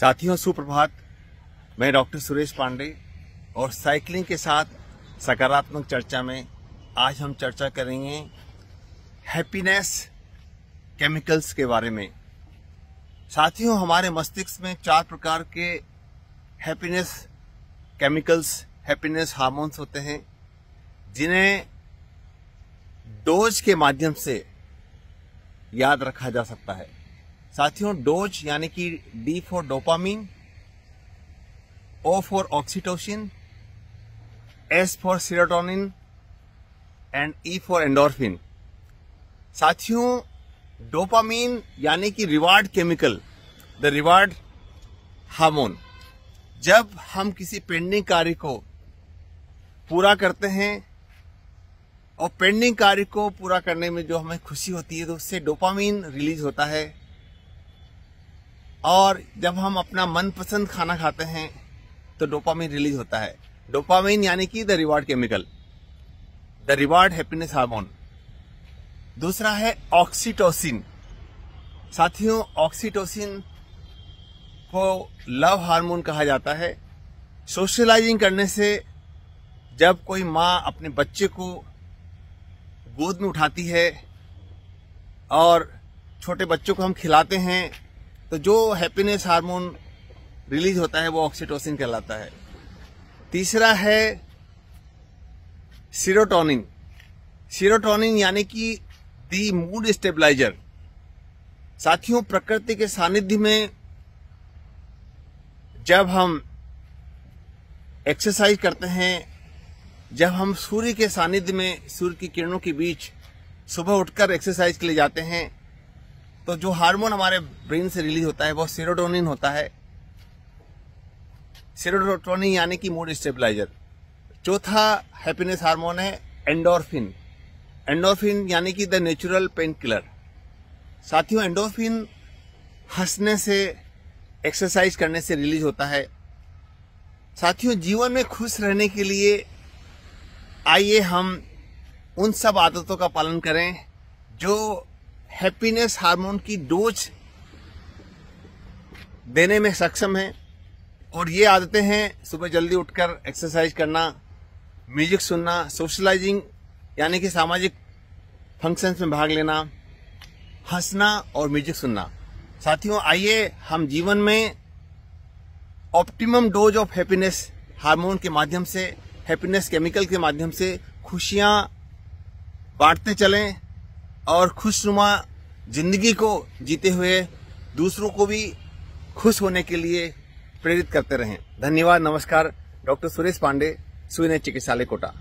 साथियों सुप्रभात मैं डॉक्टर सुरेश पांडे और साइकिलिंग के साथ सकारात्मक चर्चा में आज हम चर्चा करेंगे हैप्पीनेस केमिकल्स के बारे में साथियों हमारे मस्तिष्क में चार प्रकार के हैप्पीनेस केमिकल्स हैप्पीनेस हार्मोन्स होते हैं जिन्हें डोज के माध्यम से याद रखा जा सकता है साथियों डोज यानी कि D for dopamine O for oxytocin S for serotonin and E for endorphin साथियों डोपामिन यानी कि reward chemical the reward hormone जब हम किसी पेंडिंग कार्य को पूरा करते हैं और पेंडिंग कार्य को पूरा करने में जो हमें खुशी होती है तो उससे डोपामीन रिलीज होता है और जब हम अपना मनपसंद खाना खाते हैं तो डोपामिन रिलीज होता है डोपामिन यानी कि the reward chemical the reward happiness hormone दूसरा है ऑक्सीटोसिन साथियों ऑक्सीटोसिन को लव हार्मोन कहा जाता है सोशलाइजिंग करने से जब कोई माँ अपने बच्चे को गोद में उठाती है और छोटे बच्चों को हम खिलाते हैं तो जो हैप्पीनेस हार्मोन रिलीज होता है वो ऑक्सीटोसिन कहलाता है तीसरा है सीरोटोनिन सीरोटोनिन यानी कि दी मूड स्टेबलाइजर साथियों प्रकृति के सानिध्य में जब हम एक्सरसाइज करते हैं जब हम सूर्य के सानिध्य में सूर्य की किरणों के बीच सुबह उठकर एक्सरसाइज के लिए जाते हैं तो जो हार्मोन हमारे ब्रेन से रिलीज होता है वो सेरोटोनिन होता है सेरोटोनिन यानी कि मूड स्टेबलाइजर चौथा हैप्पीनेस हार्मोन है एंडोरफिन एंडोरफिन यानी कि द नेचुरल पेन किलर साथियों एंडोरफिन हंसने से एक्सरसाइज करने से रिलीज होता है साथियों जीवन में खुश रहने के लिए आइए हम उन सब आदतों का पालन करें जो हैप्पीनेस हार्मोन की डोज देने में सक्षम है और ये आदतें हैं सुबह जल्दी उठकर एक्सरसाइज करना म्यूजिक सुनना सोशलाइजिंग यानी कि सामाजिक फंक्शंस में भाग लेना हंसना और म्यूजिक सुनना साथियों आइए हम जीवन में optimum dose of happiness hormone के माध्यम से हैप्पीनेस केमिकल के माध्यम से खुशियाँ बांटते चलें और खुशनुमा जिंदगी को जीते हुए दूसरों को भी खुश होने के लिए प्रेरित करते रहें धन्यवाद नमस्कार डॉक्टर सुरेश पांडे सुविनय चिकित्सालय कोटा